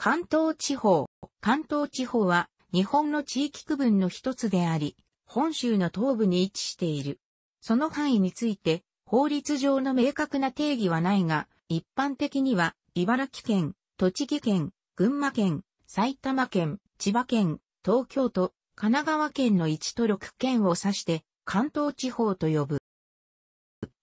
関東地方。関東地方は日本の地域区分の一つであり、本州の東部に位置している。その範囲について法律上の明確な定義はないが、一般的には茨城県、栃木県、群馬県、埼玉県、千葉県、東京都、神奈川県の1都6県を指して関東地方と呼ぶ。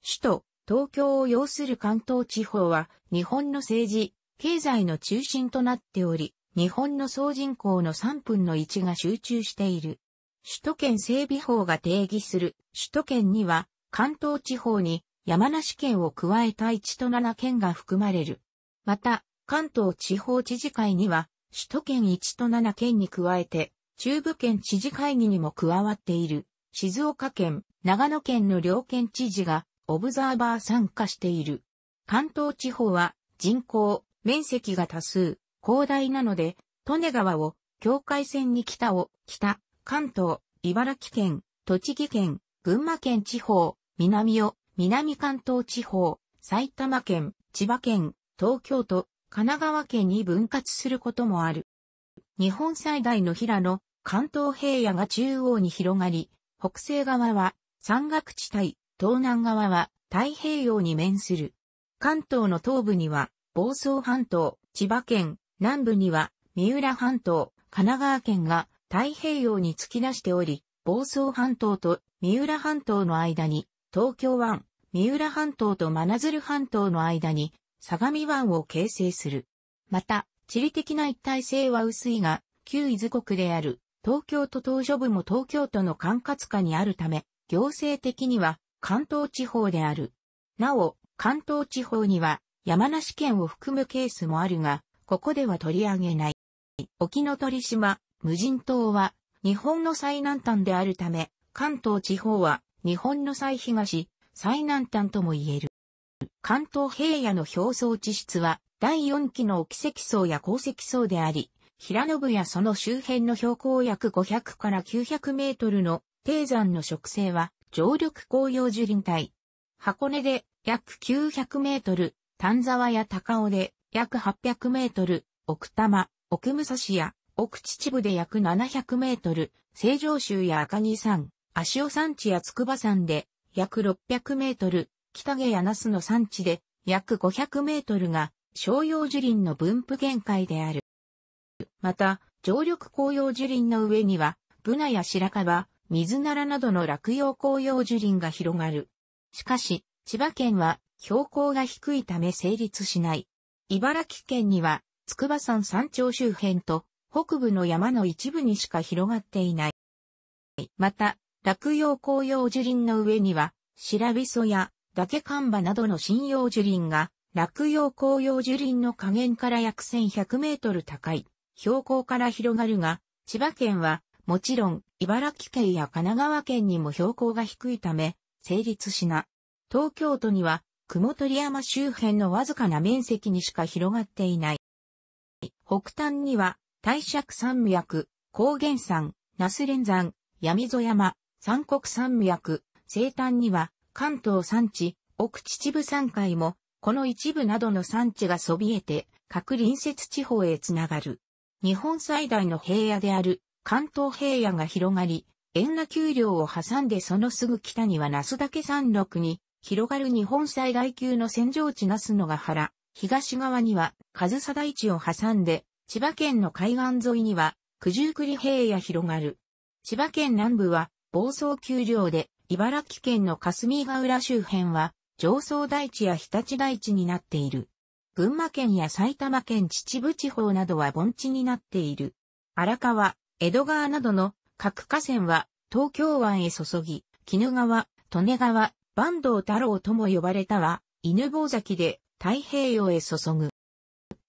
首都、東京を要する関東地方は日本の政治、経済の中心となっており、日本の総人口の3分の1が集中している。首都圏整備法が定義する首都圏には関東地方に山梨県を加えた1と7県が含まれる。また、関東地方知事会には首都圏1と7県に加えて中部県知事会議にも加わっている静岡県、長野県の両県知事がオブザーバー参加している。関東地方は人口面積が多数、広大なので、利根川を、境界線に北を、北、関東、茨城県、栃木県、群馬県地方、南を、南関東地方、埼玉県、千葉県、東京都、神奈川県に分割することもある。日本最大の平野、関東平野が中央に広がり、北西側は山岳地帯、東南側は太平洋に面する。関東の東部には房総半島、千葉県、南部には三浦半島、神奈川県が太平洋に突き出しており、房総半島と三浦半島の間に東京湾、三浦半島と真鶴半島の間に相模湾を形成する。また、地理的な一体性は薄いが、旧伊豆国である東京都島所部も東京都の管轄下にあるため、行政的には関東地方である。なお、関東地方には山梨県を含むケースもあるが、ここでは取り上げない。沖ノ鳥島、無人島は、日本の最南端であるため、関東地方は、日本の最東、最南端とも言える。関東平野の表層地質は、第4期の沖積層や鉱石層であり、平野部やその周辺の標高約500から900メートルの低山の植生は、常緑紅葉樹林帯。箱根で約900メートル、丹沢や高尾で約800メートル、奥多摩、奥武蔵や奥秩父で約700メートル、成城州や赤城山、足尾山地や筑波山で約600メートル、北毛や那須の山地で約500メートルが商用樹林の分布限界である。また、常緑紅葉樹林の上には、ブナや白樺、水ならなどの落葉紅葉樹林が広がる。しかし、千葉県は標高が低いため成立しない。茨城県には、筑波山山頂周辺と、北部の山の一部にしか広がっていない。また、落葉紅葉樹林の上には、白びそや、崖看板などの針葉樹林が、落葉紅葉樹林の下限から約1100メートル高い、標高から広がるが、千葉県は、もちろん、茨城県や神奈川県にも標高が低いため、成立しな。東京都には、雲取山周辺のわずかな面積にしか広がっていない。北端には、大尺山脈、高原山、那須連山、闇ぞ山、三国山脈、西端には、関東山地、奥秩父山海も、この一部などの山地がそびえて、各隣接地方へつながる。日本最大の平野である関東平野が広がり、円那丘陵を挟んでそのすぐ北には那須岳山麓に広がる日本最大級の戦場地那須野ヶ原、東側には、上総台地を挟んで、千葉県の海岸沿いには、九十九里平野広がる。千葉県南部は、房総丘陵で、茨城県の霞ヶ浦周辺は、上層台地や日立台地になっている。群馬県や埼玉県秩父地方などは盆地になっている。荒川、江戸川などの各河川は東京湾へ注ぎ、絹川、利根川、坂東太郎とも呼ばれたは、犬坊崎で太平洋へ注ぐ。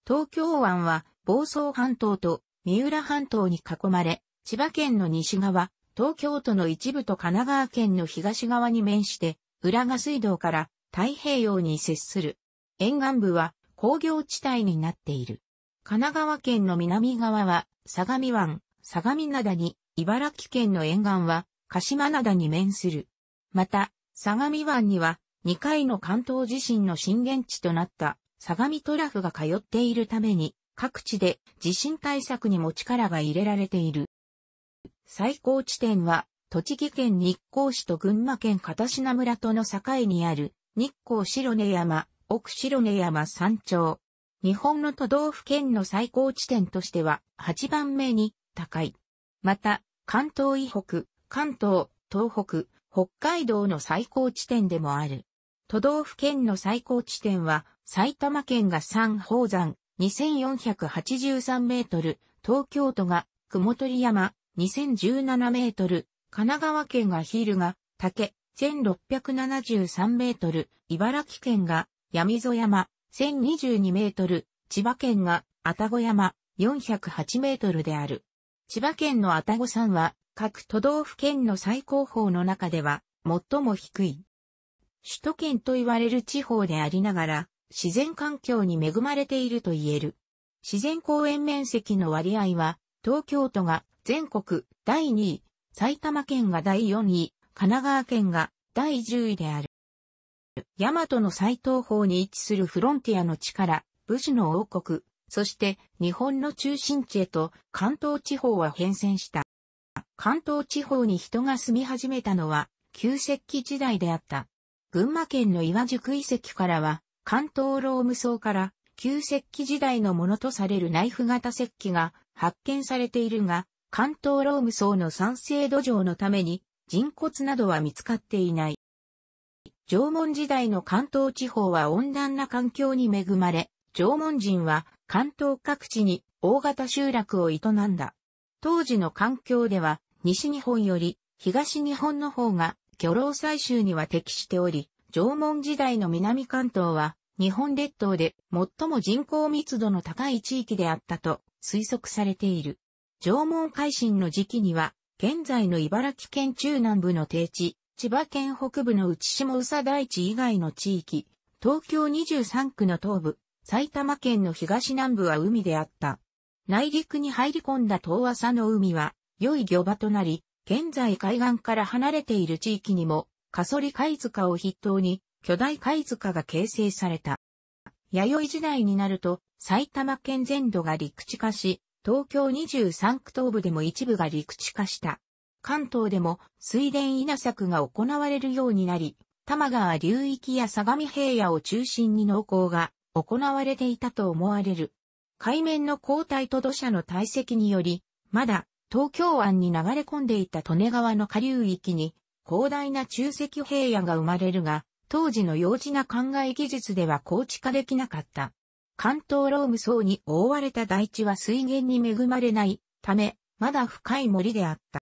東京湾は房総半島と三浦半島に囲まれ、千葉県の西側、東京都の一部と神奈川県の東側に面して、浦賀水道から太平洋に接する。沿岸部は工業地帯になっている。神奈川県の南側は相模湾、相模灘に、茨城県の沿岸は鹿島灘に面する。また、相模湾には2回の関東地震の震源地となった相模トラフが通っているために各地で地震対策にも力が入れられている。最高地点は栃木県日光市と群馬県片品村との境にある日光白根山、奥白根山山頂。日本の都道府県の最高地点としては8番目に高い。また、関東以北、関東、東北、北海道の最高地点でもある。都道府県の最高地点は、埼玉県が三宝山、2483メートル、東京都が雲取山、2017メートル、神奈川県がヒールが竹、1673メートル、茨城県が闇添山、1022メートル、千葉県が愛宕山、408メートルである。千葉県のたご山は、各都道府県の最高峰の中では最も低い。首都圏と言われる地方でありながら、自然環境に恵まれていると言える。自然公園面積の割合は、東京都が全国第2位、埼玉県が第4位、神奈川県が第10位である。大和の最東方に位置するフロンティアの地から、武士の王国、そして日本の中心地へと関東地方は変遷した。関東地方に人が住み始めたのは、旧石器時代であった。群馬県の岩宿遺跡からは、関東ローム層から、旧石器時代のものとされるナイフ型石器が発見されているが、関東ローム層の酸性土壌のために、人骨などは見つかっていない。縄文時代の関東地方は温暖な環境に恵まれ、縄文人は関東各地に大型集落を営んだ。当時の環境では西日本より東日本の方が漁労採集には適しており、縄文時代の南関東は日本列島で最も人口密度の高い地域であったと推測されている。縄文海進の時期には、現在の茨城県中南部の低地、千葉県北部の内下宇佐大地以外の地域、東京23区の東部、埼玉県の東南部は海であった。内陸に入り込んだ東浅の海は、良い漁場となり、現在海岸から離れている地域にも、カソリ貝塚を筆頭に、巨大貝塚が形成された。弥生時代になると、埼玉県全土が陸地化し、東京23区東部でも一部が陸地化した。関東でも水田稲作が行われるようになり、多摩川流域や相模平野を中心に農耕が行われていたと思われる。海面の交代と土砂の堆積により、まだ東京湾に流れ込んでいた利根川の下流域に広大な中石平野が生まれるが、当時の幼稚な考え技術では構築化できなかった。関東ローム層に覆われた大地は水源に恵まれないため、まだ深い森であった。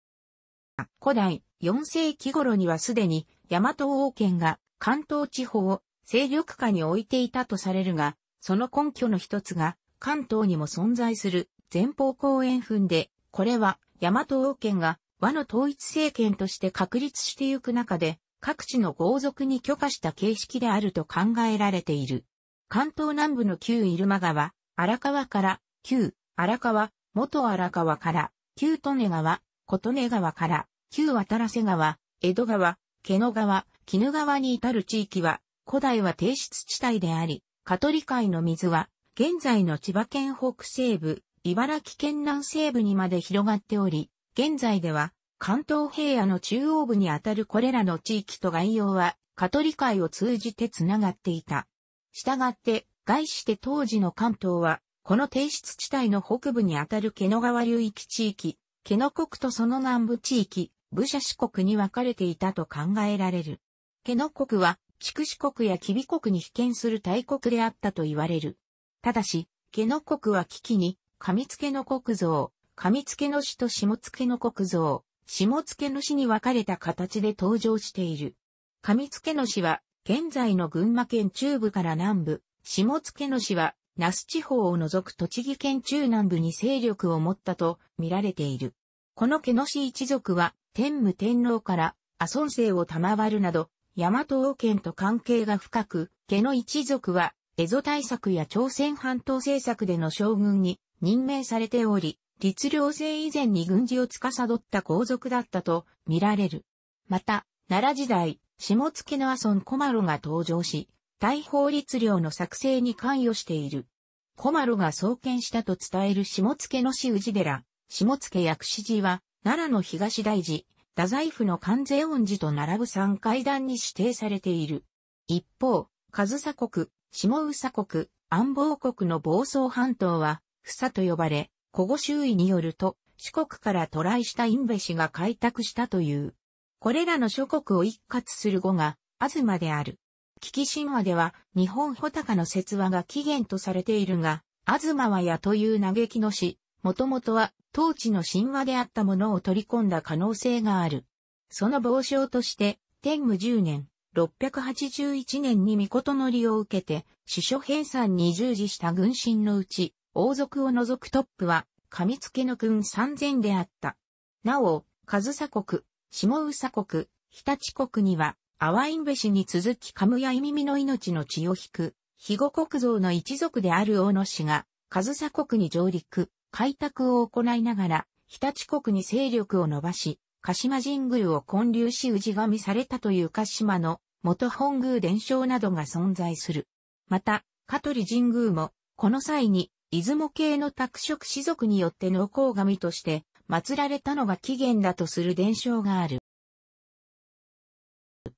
古代4世紀頃にはすでに大和王権が関東地方を勢力下に置いていたとされるが、その根拠の一つが関東にも存在する前方後円墳でこれは、大和王権が和の統一政権として確立してゆく中で、各地の豪族に許可した形式であると考えられている。関東南部の旧入間川、荒川から、旧荒川、元荒川から、旧利根川、琴根川から、旧渡良瀬川、江戸川、毛野川、絹川に至る地域は、古代は低湿地帯であり、香取海の水は、現在の千葉県北西部、茨城県南西部にまで広がっており、現在では関東平野の中央部にあたるこれらの地域と概要は、カトリ会を通じてつながっていた。したがって、概して当時の関東は、この低湿地帯の北部にあたる毛野川流域地域、毛野国とその南部地域、武者四国に分かれていたと考えられる。毛野国は、筑紫国や吉備国に被験する大国であったと言われる。ただし、毛野国は危機に、上付の国像、上付の市と下付の国像、下付の市に分かれた形で登場している。上付の市は、現在の群馬県中部から南部、下付の市は、那須地方を除く栃木県中南部に勢力を持ったと見られている。この毛野市一族は、天武天皇から阿孫姓を賜るなど、大和王権と関係が深く、毛野一族は、蝦夷対策や朝鮮半島政策での将軍に任命されており、律令制以前に軍事を司った皇族だったと見られる。また、奈良時代、下野の阿孫小丸が登場し、大法律令の作成に関与している。小丸が創建したと伝える下野の氏氏寺、下野薬師寺は、奈良の東大寺、太宰府の関税恩寺と並ぶ3階段に指定されている。一方、上総国、下宇佐国、安房国の房総半島は、房と呼ばれ、古語周囲によると、四国から渡来したインベ氏が開拓したという。これらの諸国を一括する語が、東である。危機神話では、日本穂高の説話が起源とされているが、東はやという嘆きの詩、もともとは、当地の神話であったものを取り込んだ可能性がある。その傍証として、天武十年、681年に御事の利を受けて、司書編纂に従事した軍神のうち、王族を除くトップは、上付の君三千であった。なお、上サ国、下宇佐国、日立国には、ワインベシに続きカムやイミミの命の血を引く、肥後国像の一族である大野氏が、上サ国に上陸、開拓を行いながら、日立国に勢力を伸ばし、鹿島神宮を建立し氏神されたという鹿島の元本宮伝承などが存在する。また、香取神宮も、この際に出雲系の拓殖士族によって農耕神として祀られたのが起源だとする伝承がある。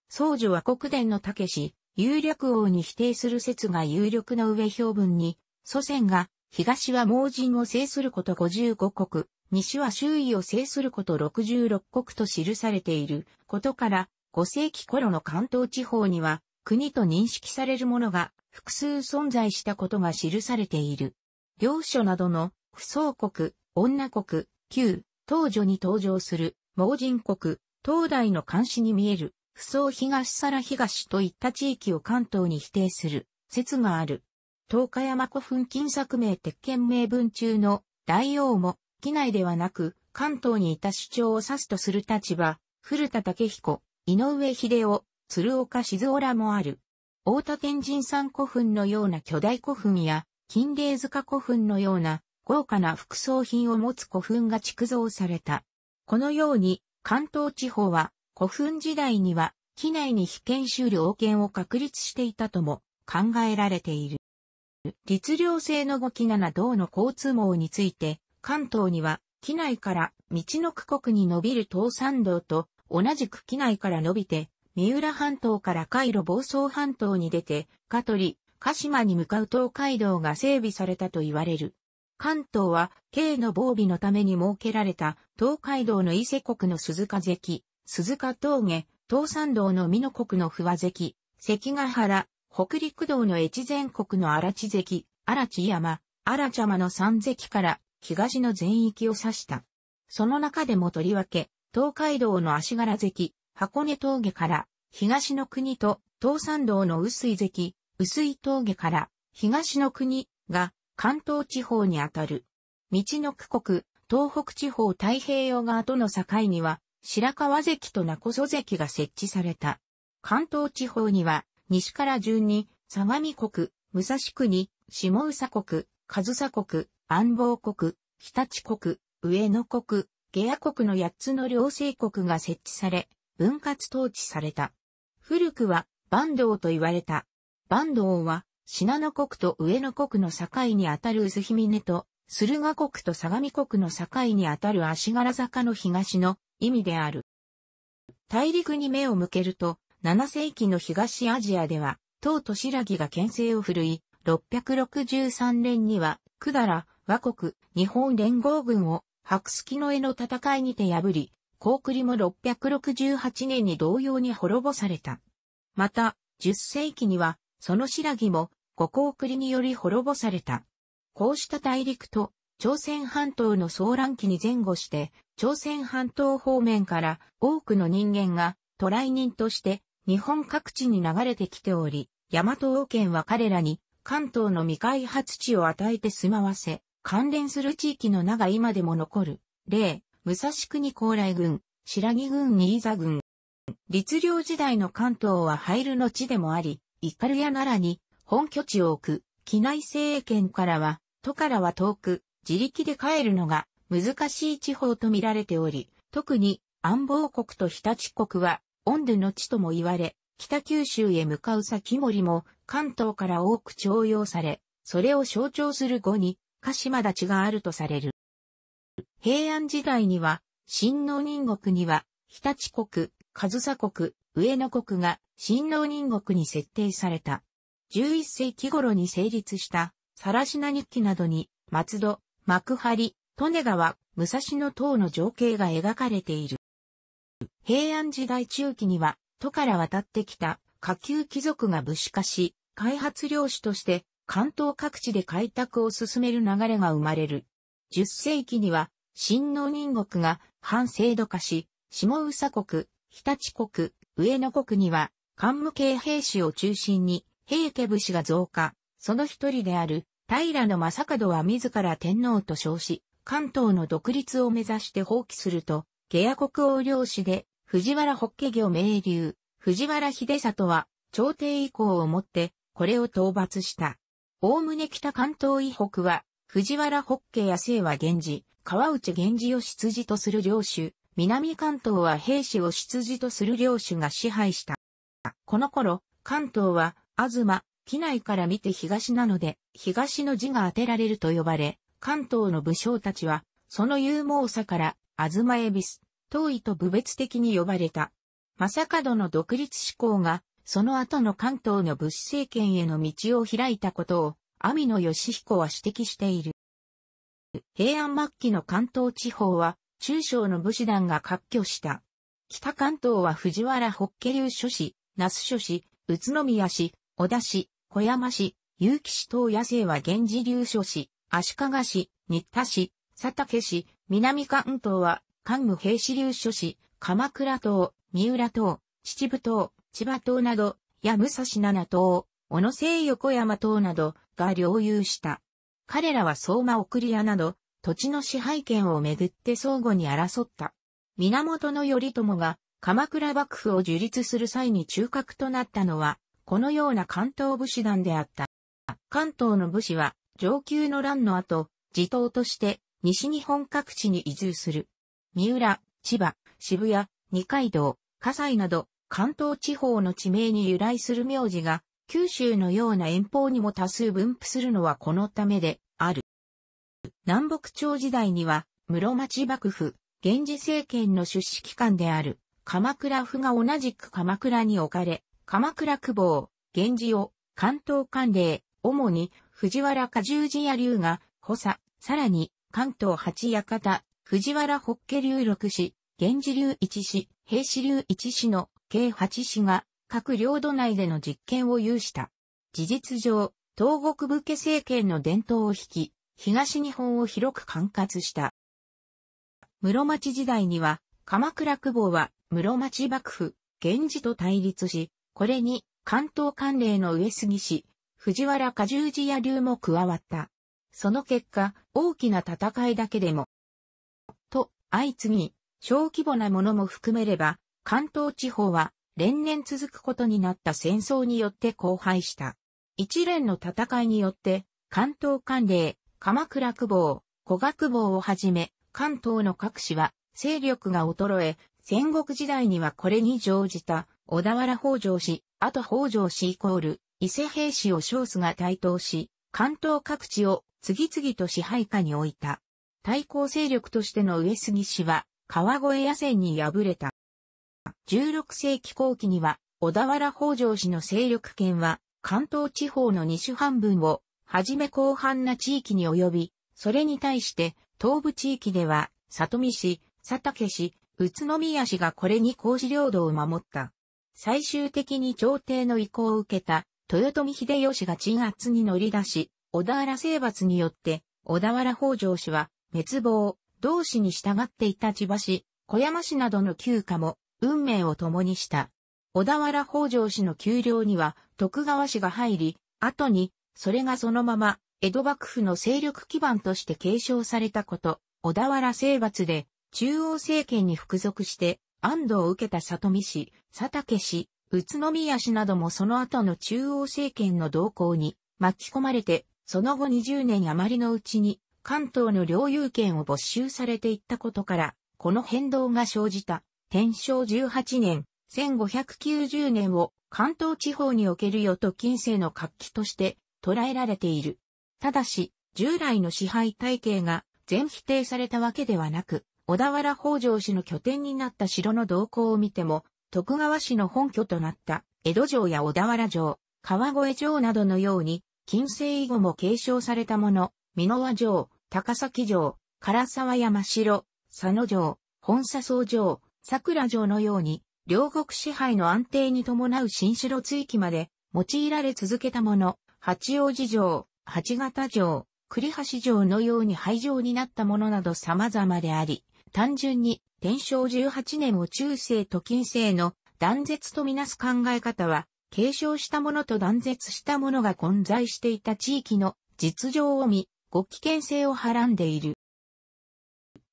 僧侶は国伝の武士、有略王に否定する説が有力の上標文に、祖先が東は盲人を制すること55国、西は周囲を制すること66国と記されていることから、5世紀頃の関東地方には国と認識されるものが複数存在したことが記されている。領書などの、不相国、女国、旧、東女に登場する、盲人国、東大の監視に見える、不相東皿東といった地域を関東に否定する、説がある。東海山古墳金作名鉄拳名文中の大王も、機内ではなく、関東にいた主張を指すとする立場、古田武彦、井上秀夫、鶴岡静雄らもある。大田賢人山古墳のような巨大古墳や、金霊塚古墳のような豪華な副葬品を持つ古墳が築造された。このように関東地方は古墳時代には機内に被験修了権を確立していたとも考えられている。律令制の5機7道の交通網について、関東には、機内から道の区国に伸びる東山道と、同じく機内から伸びて、三浦半島からイ路房総半島に出て、香取、鹿島に向かう東海道が整備されたと言われる。関東は、京の防備のために設けられた、東海道の伊勢国の鈴鹿関、鈴鹿峠、東山道の美濃国の不和関、関ヶ原、北陸道の越前国の荒地関、荒地山、荒茶間の三関から、東の全域を指した。その中でもとりわけ、東海道の足柄関、箱根峠から、東の国と、東山道の薄井関、薄い峠から東の国が関東地方にあたる。道の区国、東北地方太平洋側との境には白川関と名古屋関が設置された。関東地方には西から順に相模国、武蔵国、下宇佐国、上総国、安房国、日立国、上野国、下野国の8つの両政国が設置され、分割統治された。古くは坂東と言われた坂東は、信濃国と上野国の境にあたる渦姫と、駿河国と相模国の境にあたる足柄坂の東の意味である。大陸に目を向けると、7世紀の東アジアでは、唐と白木が牽制を振るい、663年には、百済、和国、日本連合軍を、白月の絵の戦いにて破り、高栗も668年に同様に滅ぼされた。また、10世紀には、その新羅も、五光栗により滅ぼされた。こうした大陸と、朝鮮半島の騒乱期に前後して、朝鮮半島方面から多くの人間が渡来人として日本各地に流れてきており、大和王権は彼らに関東の未開発地を与えて住まわせ、関連する地域の名が今でも残る。例、武蔵国高麗軍、白木軍新座軍。律令時代の関東は廃炉の地でもあり、イカルヤ奈良に本拠地を置く、機内政権からは、都からは遠く、自力で帰るのが難しい地方と見られており、特に安房国と日立国は、温度の地とも言われ、北九州へ向かう先森も関東から多く徴用され、それを象徴する語に、鹿島立ちがあるとされる。平安時代には、新の人国には、日立国、上総国、上野国が新農人国に設定された。11世紀頃に成立した、サラシナ日記などに、松戸、幕張、利根川、武蔵野等の情景が描かれている。平安時代中期には、都から渡ってきた下級貴族が武士化し、開発領主として関東各地で開拓を進める流れが生まれる。10世紀には、新農人国が反制度化し、下宇佐国、日立国、上野国には、官務系兵士を中心に、平家武士が増加、その一人である、平野正門は自ら天皇と称し、関東の独立を目指して放棄すると、下野国王領主で、藤原北家業名流、藤原秀里は、朝廷以降をもって、これを討伐した。おおむね北関東以北は、藤原北家や清は源氏、川内源氏を出自とする領主、南関東は兵士を出自とする領主が支配した。この頃、関東は、東、機内から見て東なので、東の字が当てられると呼ばれ、関東の武将たちは、その勇猛さから、東恵比寿、遠いと部別的に呼ばれた。か門の独立志向が、その後の関東の武士政権への道を開いたことを、阿弥野義彦は指摘している。平安末期の関東地方は、中小の武士団が割拠した。北関東は藤原北家流諸市、那須諸市、宇都宮市、小田市、小山市、結城市等野生は源氏流諸市、足利市、新田市、佐竹市、南関東は関武平氏流諸市、鎌倉島、三浦島、秩父島、千葉島など、や武蔵七島、小野西横山島などが領有した。彼らは相馬送り屋など、土地の支配権をめぐって相互に争った。源頼朝が鎌倉幕府を樹立する際に中核となったのは、このような関東武士団であった。関東の武士は上級の乱の後、自頭として西日本各地に移住する。三浦、千葉、渋谷、二階堂、葛西など関東地方の地名に由来する名字が九州のような遠方にも多数分布するのはこのためである。南北朝時代には、室町幕府、源氏政権の出資機関である、鎌倉府が同じく鎌倉に置かれ、鎌倉久保、源氏を、関東管領、主に藤原家十字屋流が、補佐、さらに、関東八館、藤原北家流六氏、源氏流一氏、平氏流一氏の計八氏が、各領土内での実権を有した。事実上、東国武家政権の伝統を引き、東日本を広く管轄した。室町時代には、鎌倉久保は室町幕府、源氏と対立し、これに関東関連の上杉氏、藤原加十字屋流も加わった。その結果、大きな戦いだけでも、と、相次ぎ、小規模なものも含めれば、関東地方は連年続くことになった戦争によって荒廃した。一連の戦いによって、関東関連、鎌倉久保、古学坊をはじめ、関東の各市は、勢力が衰え、戦国時代にはこれに乗じた、小田原北条氏、あと北条氏イコール、伊勢平氏を少数が台頭し、関東各地を次々と支配下に置いた。対抗勢力としての上杉氏は、川越野戦に敗れた。16世紀後期には、小田原北条氏の勢力圏は、関東地方の西種半分をはじめ広範な地域に及び、それに対して、東部地域では、里見氏、佐竹氏、宇都宮氏がこれに公私領土を守った。最終的に朝廷の意向を受けた、豊臣秀吉が鎮圧に乗り出し、小田原征伐によって、小田原北条氏は、滅亡、同氏に従っていた千葉氏、小山氏などの旧家も、運命を共にした。小田原北条氏の丘陵には、徳川氏が入り、後に、それがそのまま、江戸幕府の勢力基盤として継承されたこと、小田原征伐で、中央政権に服属して、安堵を受けた里見氏、佐竹氏、宇都宮氏などもその後の中央政権の動向に巻き込まれて、その後20年余りのうちに関東の領有権を没収されていったことから、この変動が生じた、天正18年、1590年を関東地方における与と近世の活気として捉えられている。ただし、従来の支配体系が全否定されたわけではなく、小田原北条氏の拠点になった城の動向を見ても、徳川氏の本拠となった江戸城や小田原城、川越城などのように、近世以後も継承されたもの、箕輪城、高崎城、唐沢山城、佐野城、本佐総城、桜城のように、両国支配の安定に伴う新城追記まで用いられ続けたもの、八王子城、八方城、栗橋城のように廃城になったものなど様々であり、単純に天正18年を中世と近世の断絶とみなす考え方は、継承したものと断絶したものが混在していた地域の実情を見、ご危険性をはらんでいる。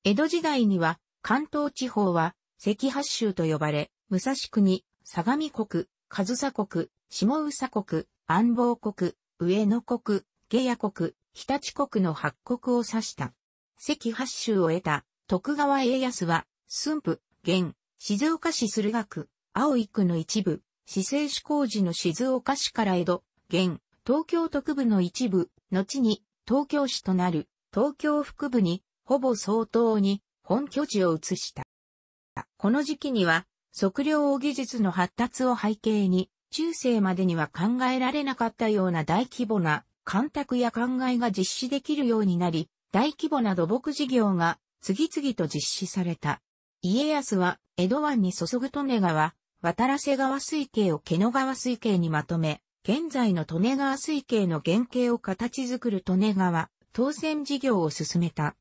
江戸時代には、関東地方は、関八州と呼ばれ、武蔵国、相模国、上総国、下佐国、安房国、上野国、下野国、日立国の八国を指した。関八州を得た徳川家康は、駿府、現、静岡市駿河区、青井区の一部、市政市工事の静岡市から江戸、現、東京特部の一部、後に東京市となる東京副部に、ほぼ相当に本拠地を移した。この時期には、測量技術の発達を背景に、中世までには考えられなかったような大規模な干拓や灌漑が実施できるようになり、大規模な土木事業が次々と実施された。家康は江戸湾に注ぐ利根川、渡良瀬川水系を毛野川水系にまとめ、現在の利根川水系の原型を形作る利根川、当選事業を進めた。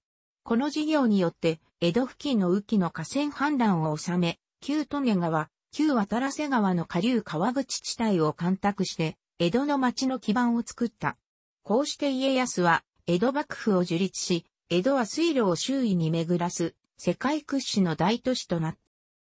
この事業によって、江戸付近の雨季の河川氾濫を収め、旧利根川、旧渡良瀬川の下流川口地帯を干拓して、江戸の町の基盤を作った。こうして家康は、江戸幕府を樹立し、江戸は水路を周囲に巡らす、世界屈指の大都市となっ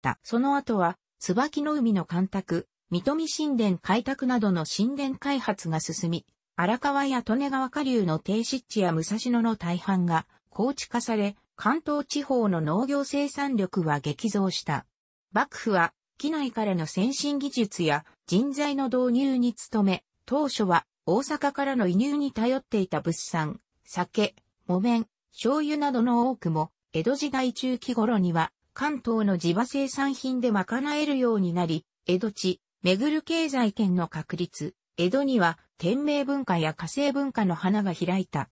た。その後は、椿の海の干拓、水戸見神殿開拓などの神殿開発が進み、荒川や利根川下流の低湿地や武蔵野の大半が高地化され、関東地方の農業生産力は激増した。幕府は機内からの先進技術や人材の導入に努め、当初は大阪からの輸入に頼っていた物産、酒、木綿、醤油などの多くも、江戸時代中期頃には関東の地場生産品で賄えるようになり、江戸地、巡る経済圏の確立、江戸には天明文化や火星文化の花が開いた。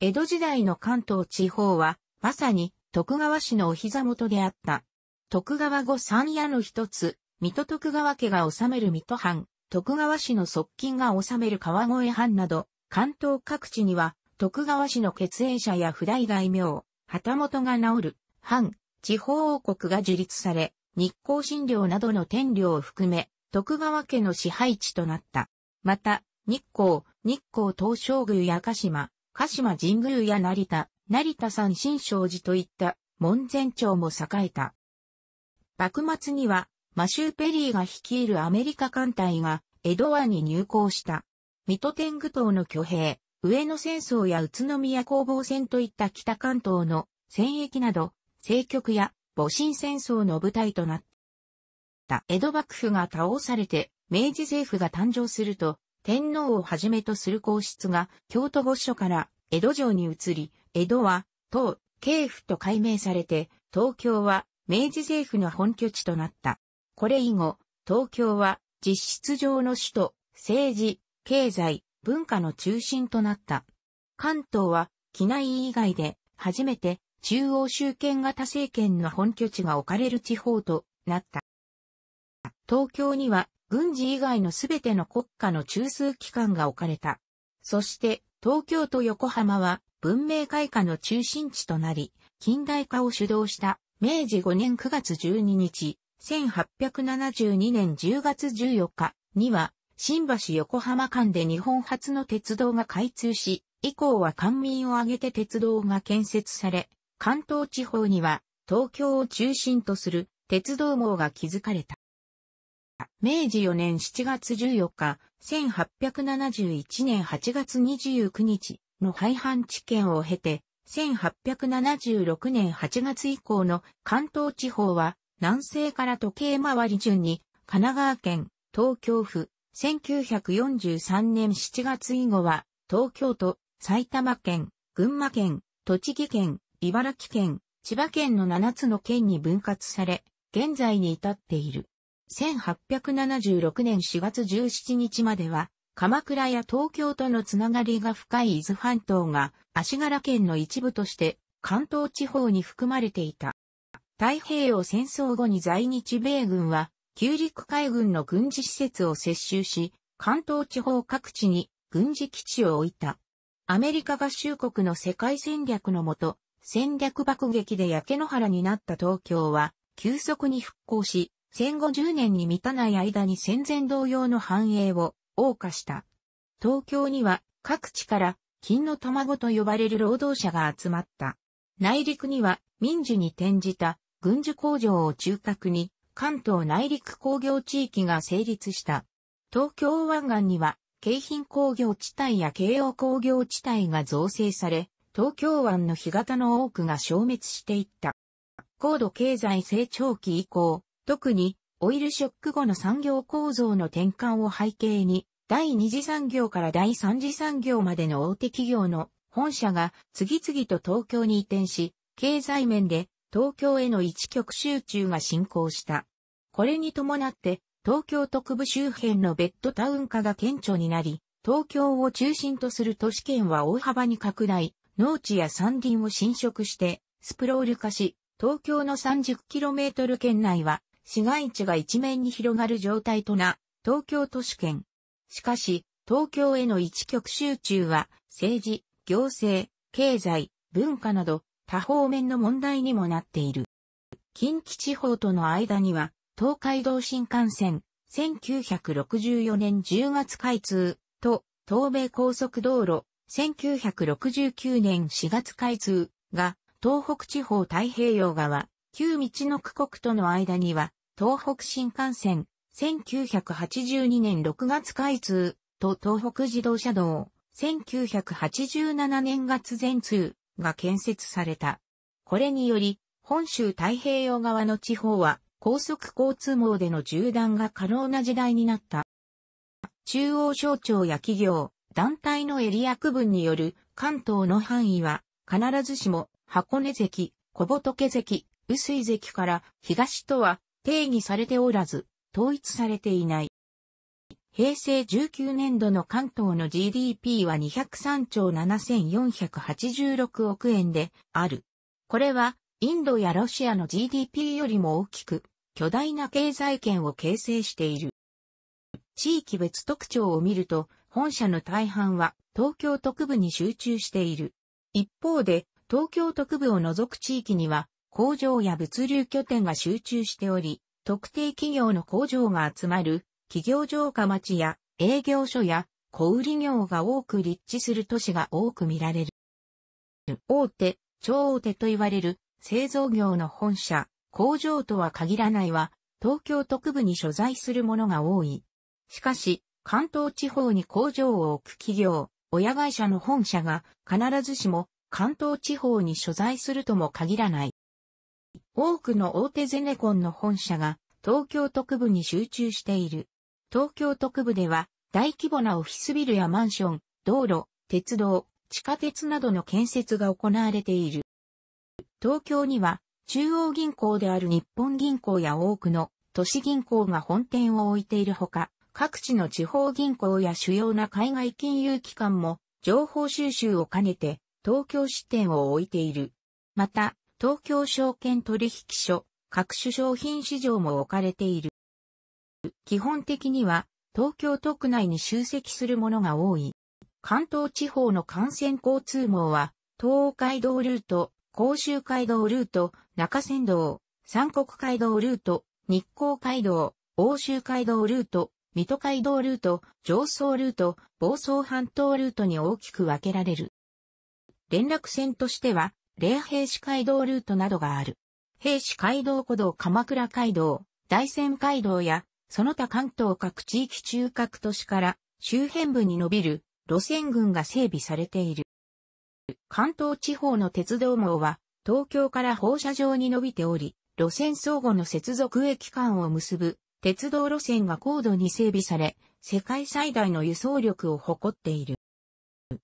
江戸時代の関東地方は、まさに徳川氏のお膝元であった。徳川御三夜の一つ、水戸徳川家が治める水戸藩、徳川氏の側近が治める川越藩など、関東各地には、徳川氏の血縁者や不代大名、旗本が治る、藩、地方王国が樹立され、日光診療などの天領を含め、徳川家の支配地となった。また、日光、日光東照宮や鹿島、鹿島神宮や成田、成田山新勝寺といった門前町も栄えた。幕末には、マシュー・ペリーが率いるアメリカ艦隊が、江戸湾に入港した。水戸天狗島の挙兵、上野戦争や宇都宮攻防戦といった北関東の戦役など、政局や戊辰戦争の舞台となった。江戸幕府が倒されて、明治政府が誕生すると、天皇をはじめとする皇室が京都御所から江戸城に移り、江戸は、東、京府と改名されて、東京は明治政府の本拠地となった。これ以後、東京は実質上の首都、政治、経済、文化の中心となった。関東は、機内以外で、初めて中央集権型政権の本拠地が置かれる地方となった。東京には軍事以外のすべての国家の中枢機関が置かれた。そして東京と横浜は文明開化の中心地となり、近代化を主導した明治5年9月12日、1872年10月14日には、新橋横浜間で日本初の鉄道が開通し、以降は官民を挙げて鉄道が建設され、関東地方には東京を中心とする鉄道網が築かれた。明治4年7月14日、1871年8月29日の廃藩置県を経て、1876年8月以降の関東地方は南西から時計回り順に神奈川県、東京府、1943年7月以後は東京都、埼玉県、群馬県、栃木県、茨城県、千葉県の7つの県に分割され、現在に至っている。1876年4月17日までは鎌倉や東京とのつながりが深い伊豆半島が足柄県の一部として関東地方に含まれていた。太平洋戦争後に在日米軍は旧陸海軍の軍事施設を接収し、関東地方各地に軍事基地を置いた。アメリカ合衆国の世界戦略のもと、戦略爆撃で焼け野原になった東京は、急速に復興し、戦後10年に満たない間に戦前同様の繁栄を謳歌した。東京には各地から金の卵と呼ばれる労働者が集まった。内陸には民需に転じた軍需工場を中核に関東内陸工業地域が成立した。東京湾岸には京浜工業地帯や京王工業地帯が造成され、東京湾の干潟の多くが消滅していった。高度経済成長期以降、特にオイルショック後の産業構造の転換を背景に、第二次産業から第三次産業までの大手企業の本社が次々と東京に移転し、経済面で東京への一極集中が進行した。これに伴って、東京特部周辺のベッドタウン化が顕著になり、東京を中心とする都市圏は大幅に拡大、農地や山林を侵食して、スプロール化し、東京の 30km 圏内は市街地が一面に広がる状態とな、東京都市圏。しかし、東京への一極集中は、政治、行政、経済、文化など、多方面の問題にもなっている。近畿地方との間には、東海道新幹線、1964年10月開通と、東米高速道路、1969年4月開通が、東北地方太平洋側、旧道の区国との間には、東北新幹線、1982年6月開通、と東北自動車道、1987年月前通が建設された。これにより、本州太平洋側の地方は高速交通網での縦断が可能な時代になった。中央省庁や企業、団体のエリア区分による関東の範囲は必ずしも箱根関、小仏関、薄井関から東とは定義されておらず、統一されていない。平成19年度の関東の GDP は203兆7486億円である。これは、インドやロシアの GDP よりも大きく、巨大な経済圏を形成している。地域別特徴を見ると、本社の大半は東京特部に集中している。一方で、東京特部を除く地域には工場や物流拠点が集中しており、特定企業の工場が集まる、企業城下町や営業所や小売業が多く立地する都市が多く見られる。大手、超大手と言われる製造業の本社、工場とは限らないは、東京特部に所在するものが多い。しかし、関東地方に工場を置く企業、親会社の本社が必ずしも関東地方に所在するとも限らない。多くの大手ゼネコンの本社が東京特部に集中している。東京特部では大規模なオフィスビルやマンション、道路、鉄道、地下鉄などの建設が行われている。東京には中央銀行である日本銀行や多くの都市銀行が本店を置いているほか、各地の地方銀行や主要な海外金融機関も情報収集を兼ねて東京支店を置いている。また、東京証券取引所、各種商品市場も置かれている。基本的には東京都区内に集積するものが多い。関東地方の幹線交通網は、東海道ルート、甲州街道ルート、中山道、三国街道ルート、日光街道、欧州街道ルート、水戸街道ルート、上層ルート、房総半島ルートに大きく分けられる。連絡線としては、霊平市街道ルートなどがある。平市街道古道鎌倉街道、大仙街道や、その他関東各地域中核都市から周辺部に伸びる路線群が整備されている。関東地方の鉄道網は東京から放射状に伸びており、路線相互の接続駅間を結ぶ鉄道路線が高度に整備され、世界最大の輸送力を誇っている。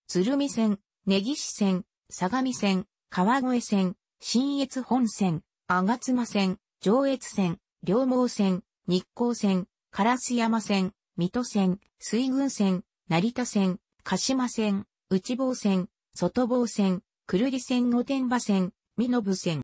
鶴見線、根岸線、相模線、川越線、新越本線、吾妻線、上越線、両毛線、日光線、烏山線、水戸線、水郡線、成田線、鹿島線、内房線、外房線、久留里線御殿場線、美延線。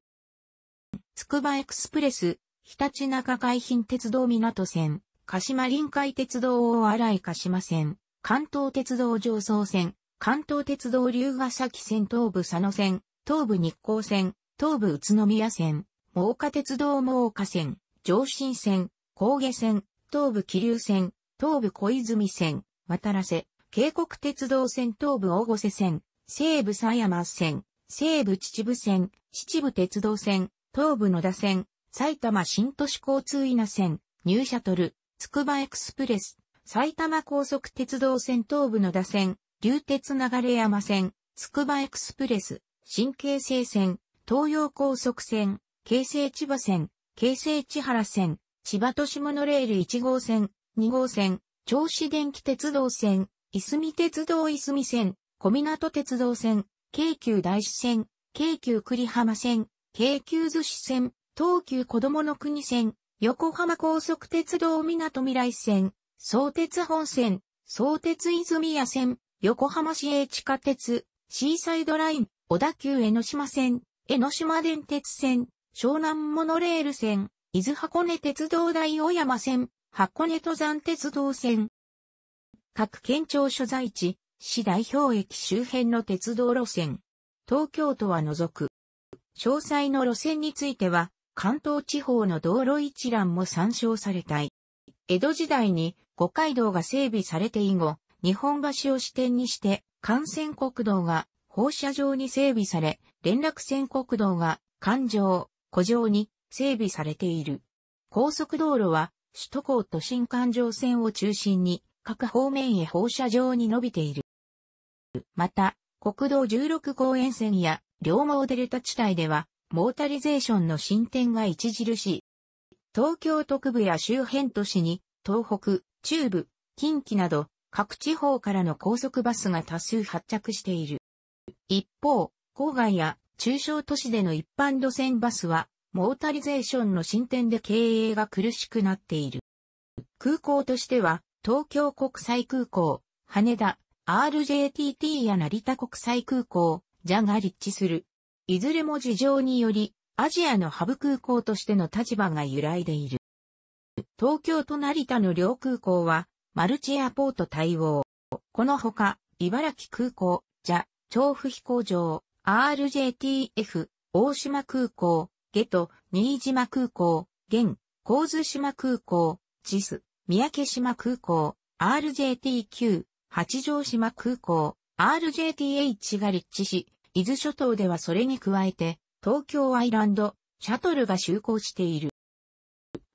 つくばエクスプレス、ひたちなか海浜鉄道港線、鹿島臨海鉄道大洗鹿島線、関東鉄道上層線、関東鉄道龍ヶ崎線東部佐野線、東武日光線、東武宇都宮線、真岡鉄道真岡線、上新線、高下線、東武桐生線、東武小泉線、渡良瀬、渓谷鉄道線東武大越線、西武狭山線、西武秩父線、秩父鉄道線、東武野田線、埼玉新都市交通稲線、ニューシャトル、つくばエクスプレス、埼玉高速鉄道線東武野田線、流鉄流山線、つくばエクスプレス、新京成線、東洋高速線、京成千葉線、京成千原線、千葉都市モノレール1号線、2号線、銚子電気鉄道線、いすみ鉄道いすみ線、小湊鉄道線、京急大師線、京急栗浜線、京急逗子線、東急子供の国線、横浜高速鉄道港未来線、相鉄本線、相鉄泉谷線、横浜市営地下鉄、シーサイドライン、小田急江ノ島線、江ノ島電鉄線、湘南モノレール線、伊豆箱根鉄道大尾山線、箱根登山鉄道線。各県庁所在地、市代表駅周辺の鉄道路線。東京都は除く。詳細の路線については、関東地方の道路一覧も参照されたい。江戸時代に五街道が整備されて以後、日本橋を支点にして、幹線国道が放射状に整備され、連絡線国道が環状、湖状に整備されている。高速道路は首都高と新環状線を中心に各方面へ放射状に伸びている。また、国道16号沿線や両毛デルタ地帯では、モータリゼーションの進展が著しい。東京特部や周辺都市に、東北、中部、近畿など、各地方からの高速バスが多数発着している。一方、郊外や中小都市での一般路線バスは、モータリゼーションの進展で経営が苦しくなっている。空港としては、東京国際空港、羽田、RJTT や成田国際空港、じゃが立地する。いずれも事情により、アジアのハブ空港としての立場が揺らいでいる。東京と成田の両空港は、マルチエアポート対応。このほか、茨城空港、JA、調布飛行場、RJTF、大島空港、下戸、新島空港、現、神津島空港、地ス、三宅島空港、RJTQ、八丈島空港、RJTH が立地し、伊豆諸島ではそれに加えて、東京アイランド、シャトルが就航している。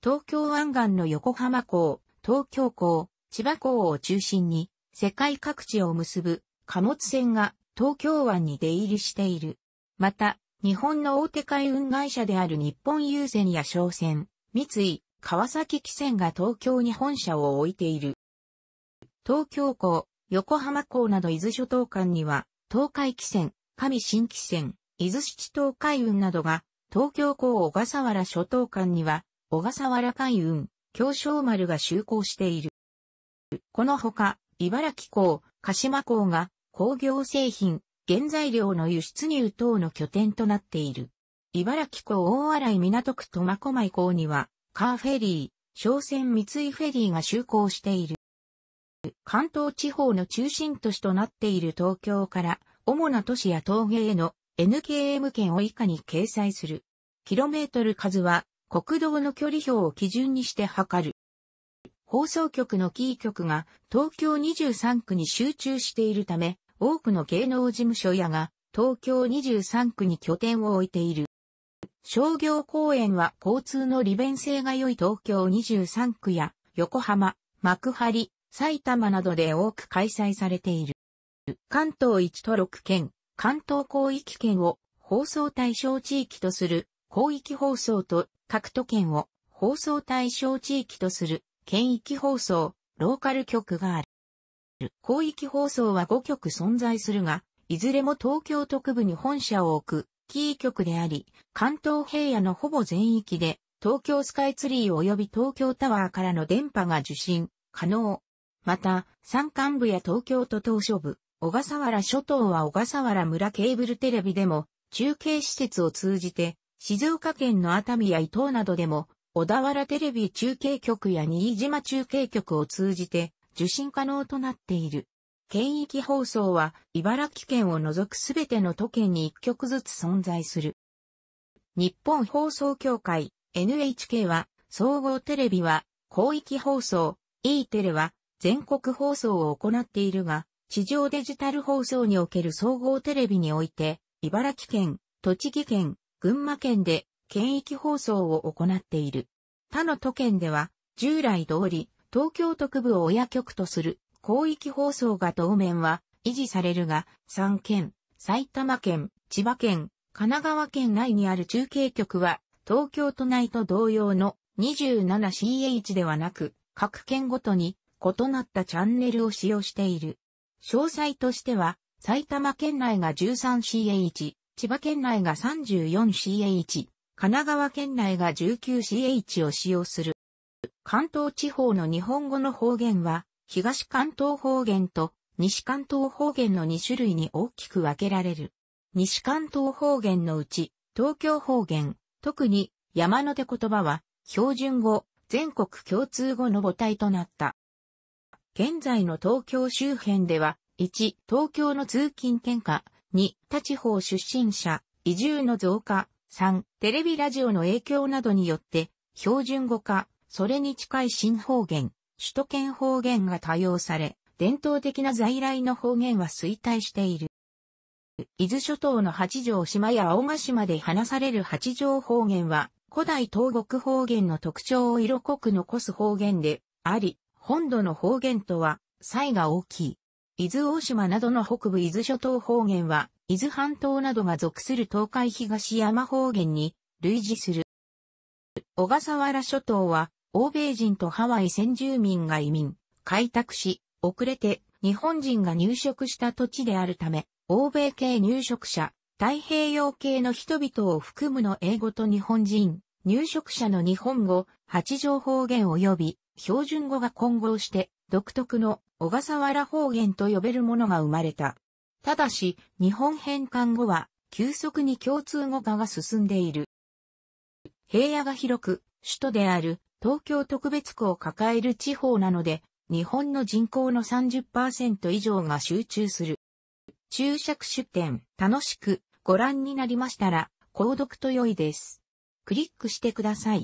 東京湾岸の横浜港、東京港、千葉港を中心に、世界各地を結ぶ貨物船が東京湾に出入りしている。また、日本の大手海運会社である日本郵船や商船、三井、川崎汽船が東京に本社を置いている。東京港、横浜港など伊豆諸島間には、東海汽船、上新汽船、伊豆七島海運などが、東京港小笠原諸島間には、小笠原海運、京商丸が就航している。このほか、茨城港、鹿島港が工業製品、原材料の輸出入等の拠点となっている。茨城港大洗港区苫小牧港には、カーフェリー、商船三井フェリーが就航している。関東地方の中心都市となっている東京から、主な都市や峠への NKM 圏を以下に掲載する。キロメートル数は、国道の距離表を基準にして測る。放送局のキー局が東京23区に集中しているため、多くの芸能事務所やが、東京23区に拠点を置いている。商業公園は交通の利便性が良い東京23区や横浜、幕張、埼玉などで多く開催されている。関東1都6県、関東広域圏を放送対象地域とする広域放送と各都県を放送対象地域とする県域放送、ローカル局がある。る。広域放送は5局存在するが、いずれも東京特部に本社を置く、キー局であり、関東平野のほぼ全域で、東京スカイツリー及び東京タワーからの電波が受信、可能。また、山間部や東京都島所部、小笠原諸島は小笠原村ケーブルテレビでも、中継施設を通じて、静岡県の熱海や伊東などでも、小田原テレビ中継局や新島中継局を通じて、受信可能となっている。県域放送は、茨城県を除くすべての都県に一局ずつ存在する。日本放送協会、NHK は、総合テレビは、広域放送、E テレは、全国放送を行っているが、地上デジタル放送における総合テレビにおいて、茨城県、栃木県、群馬県で、県域放送を行っている。他の都県では、従来通り、東京特部を親局とする広域放送が当面は維持されるが、3県、埼玉県、千葉県、神奈川県内にある中継局は、東京都内と同様の 27CH ではなく、各県ごとに異なったチャンネルを使用している。詳細としては、埼玉県内が 13CH、千葉県内が 34CH、神奈川県内が 19CH を使用する。関東地方の日本語の方言は、東関東方言と西関東方言の2種類に大きく分けられる。西関東方言のうち、東京方言、特に山の手言葉は、標準語、全国共通語の母体となった。現在の東京周辺では、1、東京の通勤喧下、2、他地方出身者、移住の増加、3、テレビラジオの影響などによって、標準語化、それに近い新方言、首都圏方言が多用され、伝統的な在来の方言は衰退している。伊豆諸島の八丈島や青ヶ島で話される八丈方言は、古代東国方言の特徴を色濃く残す方言であり、本土の方言とは差異が大きい。伊豆大島などの北部伊豆諸島方言は、伊豆半島などが属する東海東山方言に類似する。小笠原諸島は欧米人とハワイ先住民が移民、開拓し、遅れて日本人が入植した土地であるため、欧米系入植者、太平洋系の人々を含むの英語と日本人、入植者の日本語、八条方言及び標準語が混合して独特の小笠原方言と呼べるものが生まれた。ただし、日本返還後は急速に共通語化が進んでいる。平野が広く、首都である東京特別区を抱える地方なので、日本の人口の30%以上が集中する。注釈出典、楽しくご覧になりましたら、購読と良いです。クリックしてください。